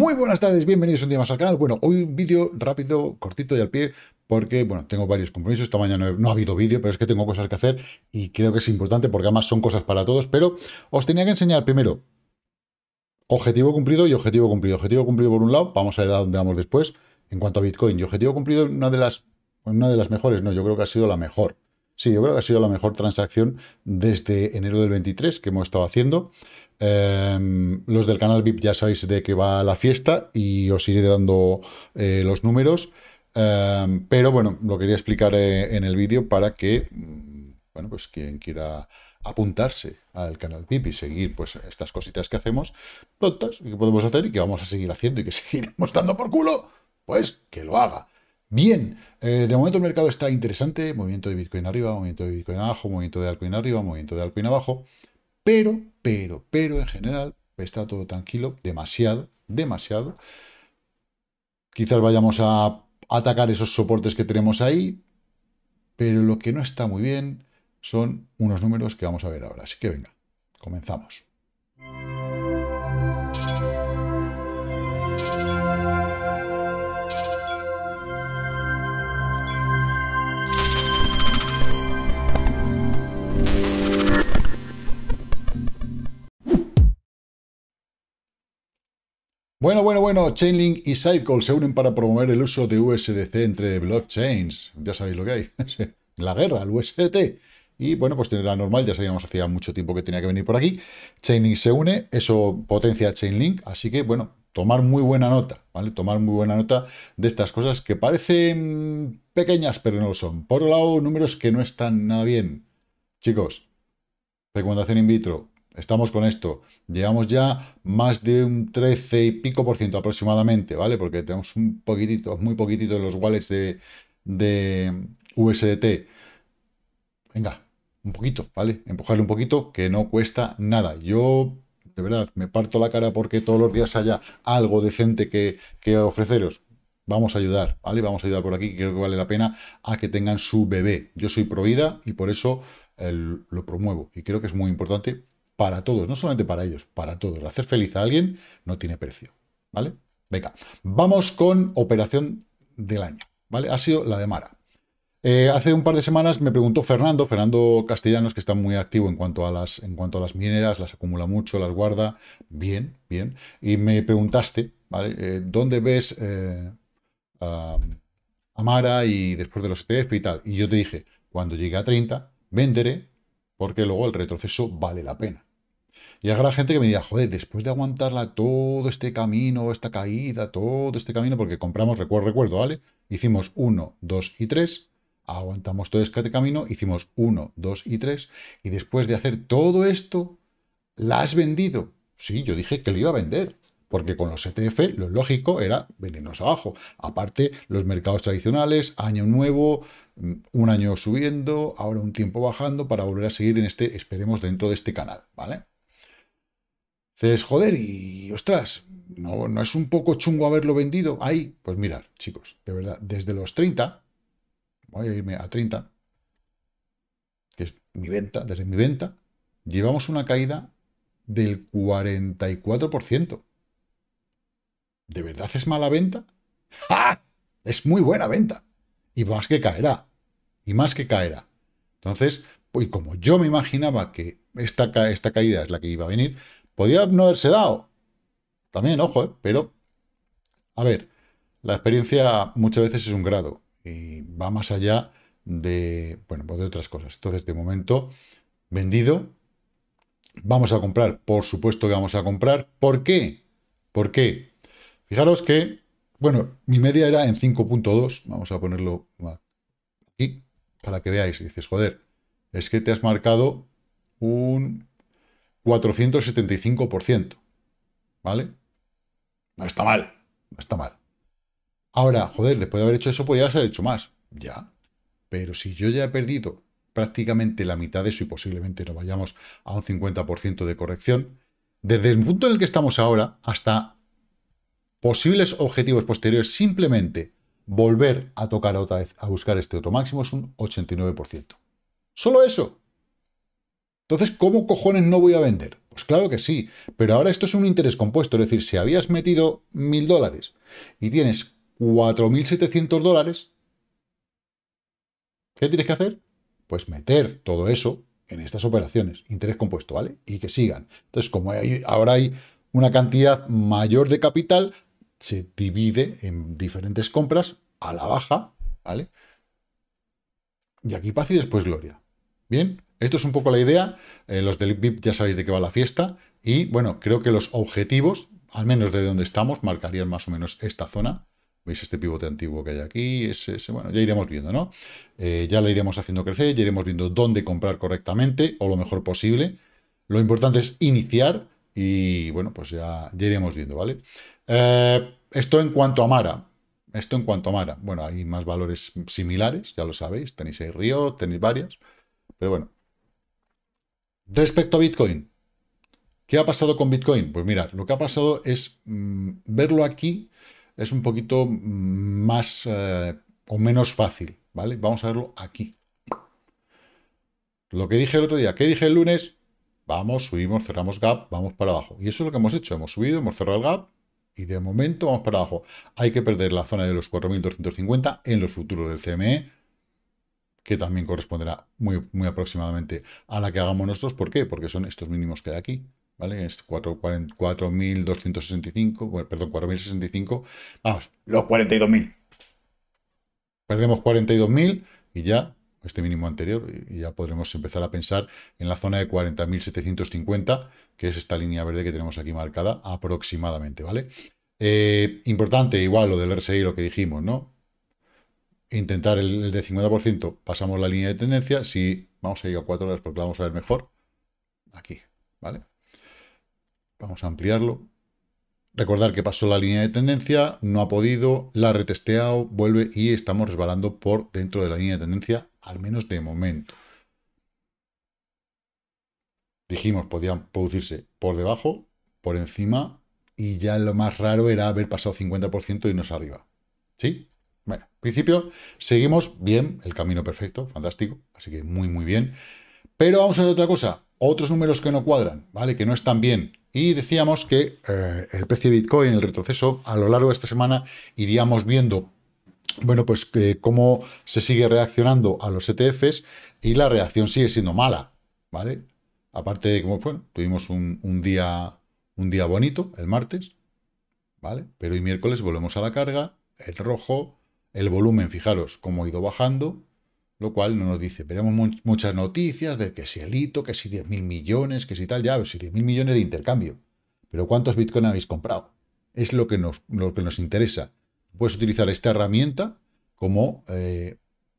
Muy buenas tardes, bienvenidos un día más al canal. Bueno, hoy un vídeo rápido, cortito y al pie, porque, bueno, tengo varios compromisos. Esta mañana no, ha habido vídeo, pero es que tengo cosas que hacer y creo que es importante porque además son cosas para todos. Pero os tenía que enseñar primero objetivo cumplido y objetivo cumplido. Objetivo cumplido por un lado, vamos a ver a dónde vamos después. En cuanto a Bitcoin, y objetivo cumplido, una de las, una de las mejores, no, yo creo que ha sido la mejor. Sí, yo creo que ha sido la mejor transacción desde enero del 23 que hemos estado haciendo. Em, los del canal VIP ya sabéis de qué va la fiesta y os iré dando eh, los números. Em, pero bueno, lo quería explicar eh, en el vídeo para que, mm, bueno, pues quien quiera apuntarse al canal VIP y seguir pues estas cositas que hacemos, que podemos hacer y que vamos a seguir haciendo y que seguiremos dando por culo, pues que lo haga. Bien, eh, de momento el mercado está interesante, movimiento de Bitcoin arriba, movimiento de Bitcoin abajo, movimiento de Altcoin arriba, movimiento de Altcoin abajo. Pero, pero, pero en general está todo tranquilo, demasiado, demasiado. Quizás vayamos a atacar esos soportes que tenemos ahí, pero lo que no está muy bien son unos números que vamos a ver ahora. Así que venga, comenzamos. Bueno, bueno, bueno, Chainlink y Cycle se unen para promover el uso de USDC entre blockchains. Ya sabéis lo que hay. la guerra, el USDT. Y bueno, pues la normal, ya sabíamos hacía mucho tiempo que tenía que venir por aquí. Chainlink se une, eso potencia Chainlink, así que bueno, tomar muy buena nota, ¿vale? Tomar muy buena nota de estas cosas que parecen pequeñas, pero no lo son. Por otro lado, números que no están nada bien. Chicos, recomendación in vitro, Estamos con esto. Llevamos ya más de un 13 y pico por ciento aproximadamente, ¿vale? Porque tenemos un poquitito, muy poquitito de los wallets de, USDT. Venga, un poquito, ¿vale? Empujarle un poquito que no cuesta nada. Yo, de verdad, me parto la cara porque todos los días haya algo decente que, ofreceros. Vamos a ayudar, ¿vale? Vamos a ayudar por aquí, creo que vale la pena a que tengan su bebé. Yo soy prohibida y por eso eh, lo promuevo. Y creo que es muy importante para todos, no solamente para ellos, para todos. Hacer feliz a alguien no tiene precio, ¿vale? Venga, vamos con operación del año, ¿vale? Ha sido la de Mara. Eh, hace un par de semanas me preguntó Fernando, Fernando Castellanos, que está muy activo en cuanto, a las, en cuanto a las mineras, las acumula mucho, las guarda, bien, bien, y me preguntaste, ¿vale? Eh, ¿Dónde ves eh, a, a, Mara y después de los ETF y tal? Y yo te dije, cuando llegue a 30, venderé, porque luego el retroceso vale la pena. Y habrá gente que me diga, joder, después de aguantarla todo este camino, esta caída, todo este camino, porque compramos, recuerdo, recuerdo, ¿vale? Hicimos 1, 2 y 3, aguantamos todo este camino, hicimos 1, 2 y 3, y después de hacer todo esto, la has vendido. Sí, yo dije que lo iba a vender, porque con los ETF lo lógico era venirnos abajo. Aparte, los mercados tradicionales, año nuevo, mm, un año subiendo, ahora un tiempo bajando, para volver a seguir en este, esperemos, dentro de este canal, ¿vale? es joder, y ostras, no, no es un poco chungo haberlo vendido ahí. Pues mirar, chicos, de verdad, desde los 30, voy a irme a 30, que es mi venta, desde mi venta, llevamos una caída del 44%. ¿De verdad es mala venta? ¡Ja! Es muy buena venta. Y más que caerá. Y más que caerá. Entonces, pues como yo me imaginaba que esta, esta caída es la que iba a venir, Podía no haberse dado. También, ojo, eh, pero... A ver, la experiencia muchas veces es un grado y va más allá de, bueno, pues de otras cosas. Entonces, de momento, vendido, vamos a comprar. Por supuesto que vamos a comprar. ¿Por qué? ¿Por qué? Fijaros que, bueno, mi media era en 5.2. Vamos a ponerlo aquí para que veáis. Y dices, joder, es que te has marcado un 475%. ¿Vale? No está mal, no está mal. Ahora, joder, después de haber hecho eso, podía haber hecho más. Ya. Pero si yo ya he perdido prácticamente la mitad de eso y posiblemente nos vayamos a un 50% de corrección, desde el punto en el que estamos ahora hasta posibles objetivos posteriores, simplemente volver a tocar otra vez, a buscar este otro máximo es un 89%. Solo eso. Entonces, ¿cómo cojones no voy a vender? Pues claro que sí, pero ahora esto es un interés compuesto, es decir, si habías metido mil dólares y tienes 4.700 dólares, ¿qué tienes que hacer? Pues meter todo eso en estas operaciones, interés compuesto, ¿vale? Y que sigan. Entonces, como ahora hay una cantidad mayor de capital, se divide en diferentes compras a la baja, ¿vale? Y aquí paz y después gloria. Bien, esto es un poco la idea. Eh, los del VIP ya sabéis de qué va la fiesta. Y bueno, creo que los objetivos, al menos de donde estamos, marcarían más o menos esta zona. ¿Veis este pivote antiguo que hay aquí? bueno, ya iremos viendo, ¿no? Eh, ya la iremos haciendo crecer, ya iremos viendo dónde comprar correctamente o lo mejor posible. Lo importante es iniciar y, bueno, pues ya, iremos viendo, ¿vale? Eh, esto en cuanto a Mara. Esto en cuanto a Mara. Bueno, hay más valores similares, ya lo sabéis. Tenéis el Río, tenéis varias. Pero bueno. Respecto a Bitcoin. ¿Qué ha pasado con Bitcoin? Pues mira, lo que ha pasado es mm, verlo aquí es un poquito mm, más eh, o menos fácil, ¿vale? Vamos a verlo aquí. Lo que dije el otro día, ¿qué dije el lunes? Vamos, subimos, cerramos gap, vamos para abajo. Y eso es lo que hemos hecho. Hemos subido, hemos cerrado el gap y de momento vamos para abajo. Hay que perder la zona de los 4.250 en los futuros del CME que también corresponderá muy, muy aproximadamente a la que hagamos nosotros. ¿Por qué? Porque son estos mínimos que hay aquí. ¿Vale? Es 4.265, perdón, 4.065. Vamos, los 42.000. Perdemos 42.000 y ya este mínimo anterior, y ya podremos empezar a pensar en la zona de 40.750, que es esta línea verde que tenemos aquí marcada aproximadamente, ¿vale? Eh, importante, igual, lo del RSI, lo que dijimos, ¿no? intentar el, de 50%, pasamos la línea de tendencia. Si vamos a ir a 4 horas porque la vamos a ver mejor, aquí, ¿vale? Vamos a ampliarlo. Recordar que pasó la línea de tendencia, no ha podido, la ha retesteado, vuelve y estamos resbalando por dentro de la línea de tendencia, al menos de momento. Dijimos, podían producirse por debajo, por encima, y ya lo más raro era haber pasado 50% y nos arriba. ¿Sí? Bueno, en principio seguimos bien, el camino perfecto, fantástico, así que muy, muy bien. Pero vamos a ver otra cosa, otros números que no cuadran, ¿vale? Que no están bien. Y decíamos que eh, el precio de Bitcoin, el retroceso, a lo largo de esta semana iríamos viendo, bueno, pues cómo se sigue reaccionando a los ETFs y la reacción sigue siendo mala, ¿vale? Aparte de que, bueno, tuvimos un, día, un día bonito, el martes, ¿vale? Pero y miércoles volvemos a la carga, el rojo, el volumen, fijaros, cómo ha ido bajando, lo cual no nos dice, veremos muchas noticias de que si el hito, que si 10.000 millones, que si tal, ya, si 10.000 millones de intercambio. Pero ¿cuántos Bitcoin habéis comprado? Es lo que nos, lo que nos interesa. Puedes utilizar esta herramienta como eh,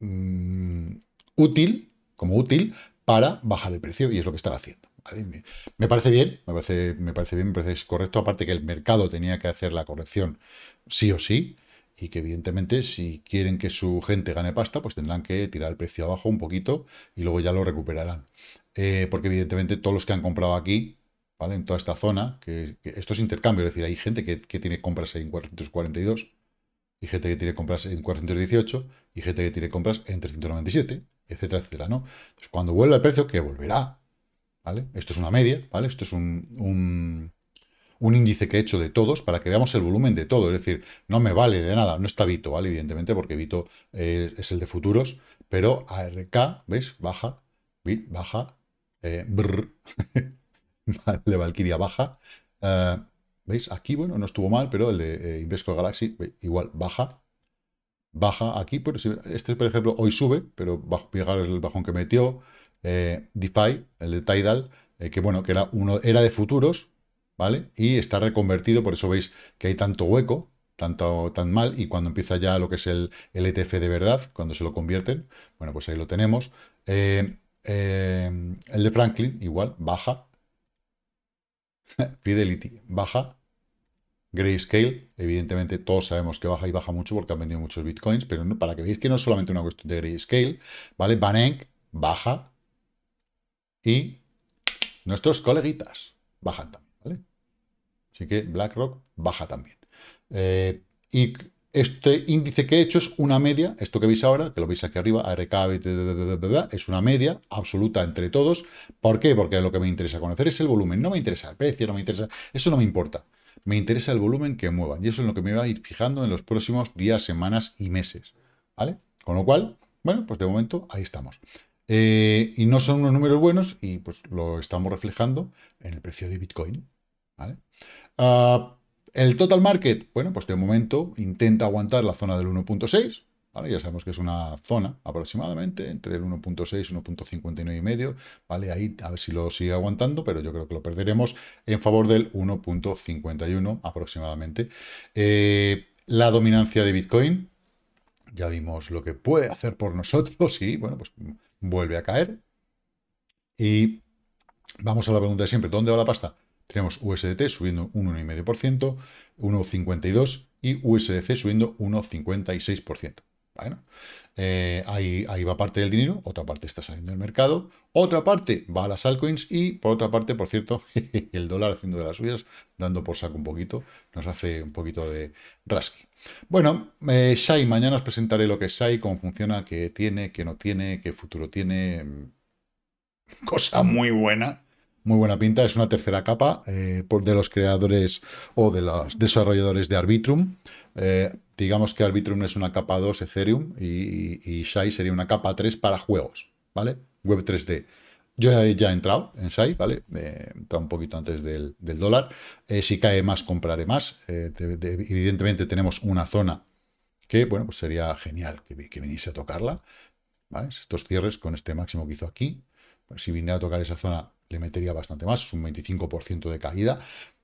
mm, útil, como útil para bajar el precio y es lo que están haciendo. Me, me, parece bien, me parece, me parece bien, me parece correcto. Aparte que el mercado tenía que hacer la corrección sí o sí y que evidentemente si quieren que su gente gane pasta, pues tendrán que tirar el precio abajo un poquito y luego ya lo recuperarán. Eh, porque evidentemente todos los que han comprado aquí, ¿vale? En toda esta zona, que, esto es intercambio, es decir, hay gente que, tiene compras en 442, y gente que tiene compras en 418, y gente que tiene compras en 397, etcétera, etcétera, ¿no? Entonces, cuando vuelva el precio, que volverá, ¿vale? Esto es una media, ¿vale? Esto es un un índice que he hecho de todos para que veamos el volumen de todo. Es decir, no me vale de nada, no está Vito, ¿vale? Evidentemente, porque Vito eh, es el de futuros, pero ARK, ¿veis? Baja, baja, de eh, Valkyria baja. Eh, ¿Veis? Aquí, bueno, no estuvo mal, pero el de Invesco Galaxy igual baja. Baja aquí, este, por ejemplo, hoy sube, pero bajo, el bajón que metió. Eh, DeFi, el de Tidal, que bueno, que era, uno, era de futuros, ¿vale? Y está reconvertido, por eso veis que hay tanto hueco, tanto, tan mal, y cuando empieza ya lo que es el, ETF e de verdad, cuando se lo convierten, bueno, pues ahí lo tenemos. Eh, eh, el de Franklin, igual, baja. Fidelity, baja. Grayscale, evidentemente todos sabemos que baja y baja mucho porque han vendido muchos bitcoins, pero para que veáis que no es solamente una cuestión de Grayscale, ¿vale? Banenk, baja. Y nuestros coleguitas bajan también. Así que BlackRock baja también. Eh, y este índice que he hecho es una media, esto que veis ahora, que lo veis aquí arriba, ARK, es una media absoluta entre todos. ¿Por qué? Porque lo que me interesa conocer es el volumen. No me interesa el precio, no me interesa... Eso no me importa. Me interesa el volumen que muevan. Y eso es lo que me va a ir fijando en los próximos días, semanas y meses. ¿Vale? Con lo cual, bueno, pues de momento ahí estamos. Eh, y no son unos números buenos y pues lo estamos reflejando en el precio de Bitcoin. Ah, el total market, bueno, pues de momento intenta aguantar la zona del 1.6, ¿Vale? Ya sabemos que es una zona aproximadamente entre el 1.6 y 1.59 y medio, ¿vale? Ahí a ver si lo sigue aguantando, pero yo creo que lo perderemos en favor del 1.51 aproximadamente. Eh, la dominancia de Bitcoin, ya vimos lo que puede hacer por nosotros y, bueno, pues vuelve a caer. Y vamos a la pregunta de siempre, ¿dónde va la pasta? Tenemos USDT subiendo un 1,5%, 1,52% y USDC subiendo 1,56%. Bueno, eh, ahí, ahí, va parte del dinero, otra parte está saliendo del mercado, otra parte va a las altcoins y por otra parte, por cierto, el dólar haciendo de las suyas, dando por saco un poquito, nos hace un poquito de rasqui. Bueno, eh, Shai, mañana os presentaré lo que es Shai, cómo funciona, qué tiene, qué no tiene, qué futuro tiene. Mm, cosa muy buena muy buena pinta. Es una tercera capa eh, de los creadores o de los desarrolladores de Arbitrum. Eh, digamos que Arbitrum es una capa 2 Ethereum y, y, Shai sería una capa 3 para juegos, ¿vale? Web 3D. Yo ya he entrado en Shai, ¿vale? Eh, he entrado un poquito antes del, dólar. Eh, si cae más, compraré más. evidentemente tenemos una zona que, bueno, pues sería genial que, viniese a tocarla. ¿vale? Estos cierres con este máximo que hizo aquí si viniera a tocar esa zona, le metería bastante más, es un 25% de caída.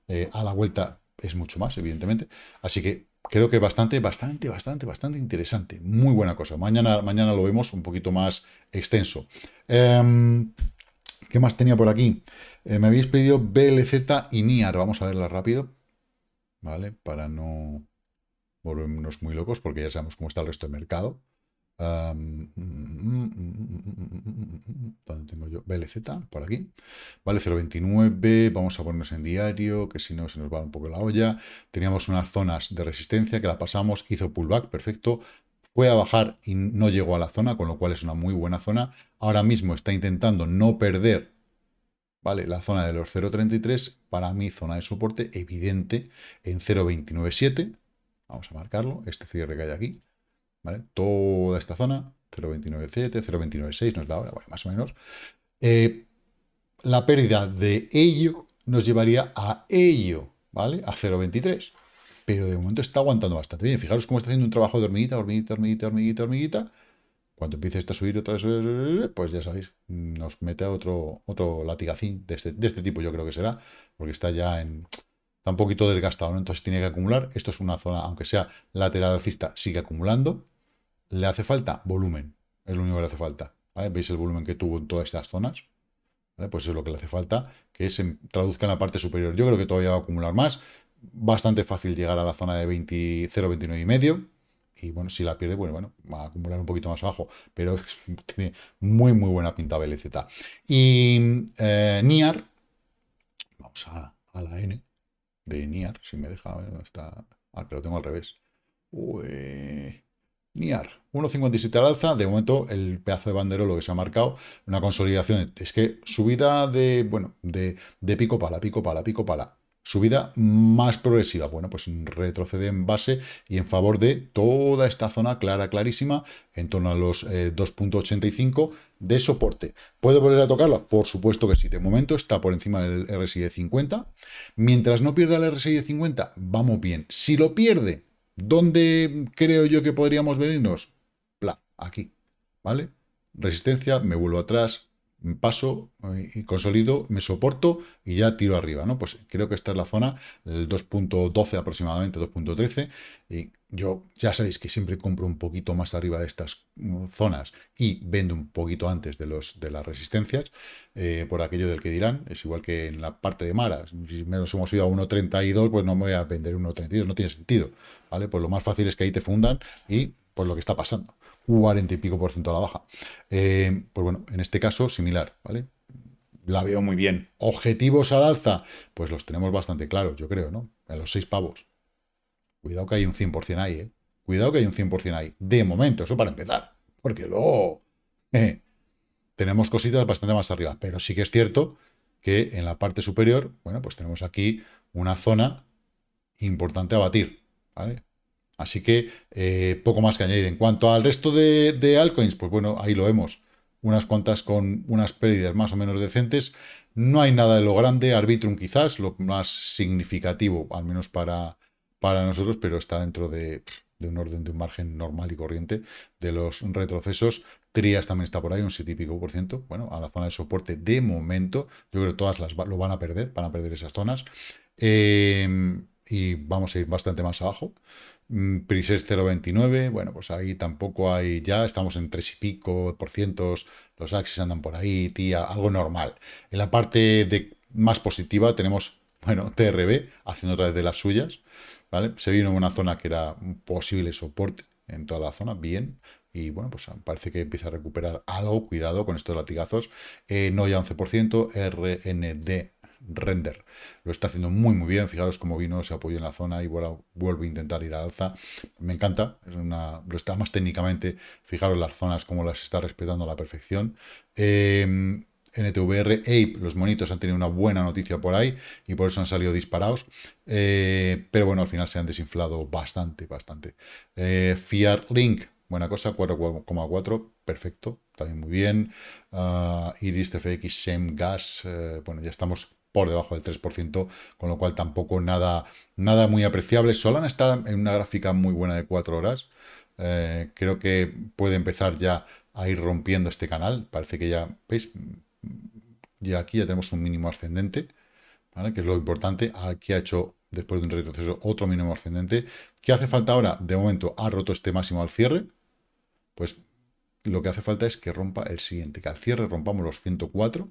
Eh, a la vuelta es mucho más, evidentemente. Así que creo que bastante, bastante, bastante, bastante interesante. Muy buena cosa. Mañana, mañana lo vemos un poquito más extenso. Em, ¿Qué más tenía por aquí? Eh, me habéis pedido BLZ y NIAR. Vamos a verla rápido. ¿Vale? Para no volvernos muy locos, porque ya sabemos cómo está el resto del mercado. ¿Dónde tengo yo? BLZ, por aquí. Vale, 0.29. Vamos a ponernos en diario, que si no se nos va un poco la olla. Teníamos unas zonas de resistencia que la pasamos, hizo pullback, perfecto. Fue a bajar y no llegó a la zona, con lo cual es una muy buena zona. Ahora mismo está intentando no perder ¿vale? La zona de los 0.33, para mí zona de soporte evidente en 0.297. Vamos a marcarlo, este cierre que hay aquí. ¿vale? Toda esta zona, 0.297, 0.296 nos da ahora, más o menos. Eh, la pérdida de ello nos llevaría a ello, ¿vale? A 0.23. Pero de momento está aguantando bastante bien. Fijaros cómo está haciendo un trabajo de hormiguita, hormiguita, hormiguita, hormiguita, hormiguita. Cuando empiece esto a subir otra vez, pues ya sabéis, nos mete a otro, otro de este, de este tipo, yo creo que será, porque está ya en, está un poquito desgastado, ¿no? entonces tiene que acumular. Esto es una zona, aunque sea lateral alcista, sigue acumulando. Le hace falta volumen, es lo único que le hace falta. ¿Veis el volumen que tuvo en todas estas zonas? Pues es lo que le hace falta, que se traduzca en la parte superior. Yo creo que todavía va a acumular más. Bastante fácil llegar a la zona de 0,29 y medio. Y bueno, si la pierde, bueno, pues bueno, va a acumular un poquito más abajo. Pero tiene muy, muy buena pinta BLZ. Y eh, NIAR, vamos a, la N de NIAR, si me deja, ver dónde está. Ah, lo tengo al revés. Uy, Niar 1,57 al alza, de momento el pedazo de bandero lo que se ha marcado, una consolidación, es que subida de, bueno, de, de pico para pico para pico para subida más progresiva. Bueno, pues retrocede en base y en favor de toda esta zona clara, clarísima, en torno a los 2.85 eh, de soporte. ¿Puede volver a tocarla? Por supuesto que sí. De momento está por encima del RSI de 50. Mientras no pierda el RSI de 50, vamos bien. Si lo pierde, ¿Dónde creo yo que podríamos venirnos? Pla, aquí, ¿vale? Resistencia, me vuelvo atrás, paso eh, y consolido, me soporto y ya tiro arriba, ¿no? Pues creo que esta es la zona, el 2.12 aproximadamente, 2.13, y yo ya sabéis que siempre compro un poquito más arriba de estas zonas y vendo un poquito antes de, los, de las resistencias, eh, por aquello del que dirán, es igual que en la parte de Mara, si menos hemos ido a 1.32, pues no me voy a vender 1.32, no tiene sentido, ¿vale? Pues lo más fácil es que ahí te fundan y pues lo que está pasando. 40 y pico por ciento a la baja. Eh, pues bueno, en este caso similar, ¿vale? La veo muy bien. ¿Objetivos al alza? Pues los tenemos bastante claros, yo creo, ¿no? A los seis pavos. Cuidado que hay un 100% ahí, ¿eh? Cuidado que hay un 100% ahí. De momento, eso para empezar. Porque luego tenemos cositas bastante más arriba. Pero sí que es cierto que en la parte superior, bueno, pues tenemos aquí una zona importante a batir. ¿vale? Así que eh, poco más que añadir. En cuanto al resto de, altcoins, pues bueno, ahí lo vemos. Unas cuantas con unas pérdidas más o menos decentes. No hay nada de lo grande. Arbitrum quizás, lo más significativo, al menos para, para nosotros, pero está dentro de, un orden, de un margen normal y corriente de los retrocesos. Trias también está por ahí, un 7 y pico por ciento. Bueno, a la zona de soporte de momento. Yo creo que todas las lo van a perder, van a perder esas zonas. Eh, y vamos a ir bastante más abajo. Mm, Prises 0.29, bueno, pues ahí tampoco hay ya, estamos en 3 y pico por cientos, los Axis andan por ahí, tía, algo normal. En la parte de, más positiva tenemos, bueno, TRB haciendo otra vez de las suyas, ¿vale? Se vino una zona que era posible soporte en toda la zona, bien, y bueno, pues parece que empieza a recuperar algo, cuidado con estos latigazos, eh, no ya 11%, RND render. Lo está haciendo muy, muy bien. Fijaros cómo vino, se apoyó en la zona y vuelve a intentar ir al alza. Me encanta. Es una, lo está más técnicamente. Fijaros las zonas, cómo las está respetando a la perfección. Em, NTVR, Ape, los monitos han tenido una buena noticia por ahí y por eso han salido disparados. Eh, pero bueno, al final se han desinflado bastante, bastante. Eh, Fiat Link, buena cosa, 4,4, perfecto, también muy bien. Ah, Iris TFX, Shame Gas, eh, bueno, ya estamos por debajo del 3%, con lo cual tampoco nada, nada muy apreciable. Solana está en una gráfica muy buena de 4 horas. Eh, creo que puede empezar ya a ir rompiendo este canal. Parece que ya, ¿veis? Ya aquí ya tenemos un mínimo ascendente, ¿vale? que es lo importante. Aquí ha hecho, después de un retroceso, otro mínimo ascendente. ¿Qué hace falta ahora? De momento ha roto este máximo al cierre. Pues lo que hace falta es que rompa el siguiente, que al cierre rompamos los 104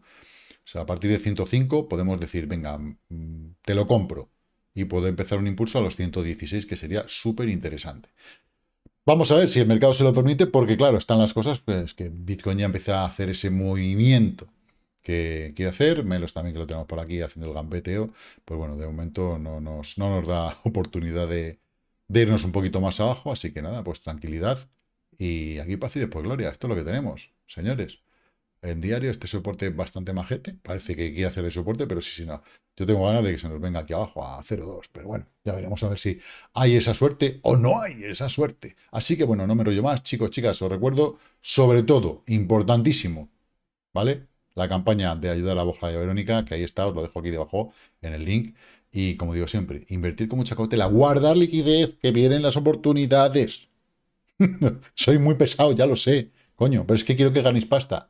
sea, a partir de 105 podemos decir, venga, mm, te lo compro. Y puedo empezar un impulso a los 116, que sería súper interesante. Vamos a ver si el mercado se lo permite, porque claro, están las cosas, pues que Bitcoin ya empieza a hacer ese movimiento que quiere hacer, Melos también que lo tenemos por aquí haciendo el gambeteo, pues bueno, de momento no nos, no nos da oportunidad de, de, irnos un poquito más abajo, así que nada, pues tranquilidad y aquí paz y después gloria, esto es lo que tenemos, señores en diario. Este soporte bastante majete. Parece que quiere hacer de soporte, pero sí, sí, no. Yo tengo ganas de que se nos venga aquí abajo a 0,2. Pero bueno, ya veremos a ver si hay esa suerte o no hay esa suerte. Así que bueno, no me rollo más, chicos, chicas. Os recuerdo, sobre todo, importantísimo, ¿vale? La campaña de ayuda a la Boja de Verónica, que ahí está, os lo dejo aquí debajo en el link. Y como digo siempre, invertir con mucha cautela, guardar liquidez, que vienen las oportunidades. Soy muy pesado, ya lo sé, coño, pero es que quiero que ganéis pasta